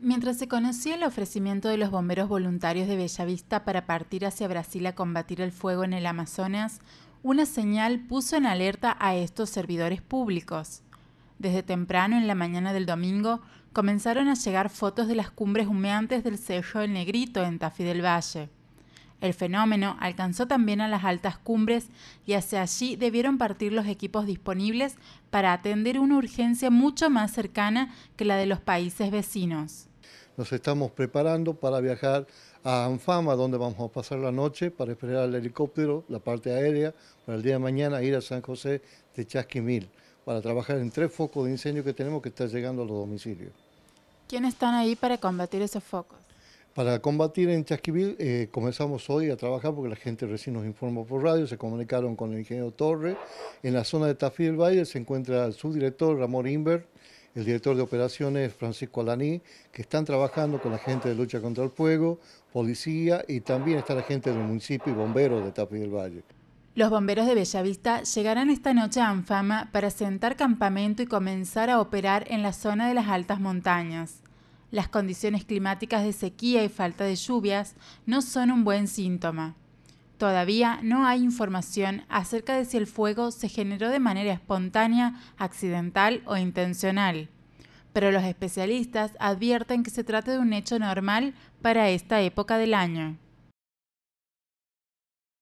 Mientras se conocía el ofrecimiento de los bomberos voluntarios de Bellavista para partir hacia Brasil a combatir el fuego en el Amazonas, una señal puso en alerta a estos servidores públicos. Desde temprano en la mañana del domingo comenzaron a llegar fotos de las cumbres humeantes del Cerro El Negrito en Tafí del Valle. El fenómeno alcanzó también a las altas cumbres y hacia allí debieron partir los equipos disponibles para atender una urgencia mucho más cercana que la de los países vecinos. Nos estamos preparando para viajar a Anfama, donde vamos a pasar la noche para esperar el helicóptero, la parte aérea, para el día de mañana ir a San José de Chasquimil, para trabajar en tres focos de incendio que tenemos que estar llegando a los domicilios. ¿Quiénes están ahí para combatir esos focos? Para combatir en Chasquivil eh, comenzamos hoy a trabajar porque la gente recién nos informó por radio, se comunicaron con el ingeniero Torre. En la zona de Tafí del Valle se encuentra el subdirector Ramón Inver, el director de operaciones Francisco Alaní, que están trabajando con la gente de lucha contra el fuego, policía y también está la gente del municipio y bomberos de Tafí del Valle. Los bomberos de Bellavista llegarán esta noche a Anfama para sentar campamento y comenzar a operar en la zona de las altas montañas las condiciones climáticas de sequía y falta de lluvias no son un buen síntoma. Todavía no hay información acerca de si el fuego se generó de manera espontánea, accidental o intencional, pero los especialistas advierten que se trata de un hecho normal para esta época del año.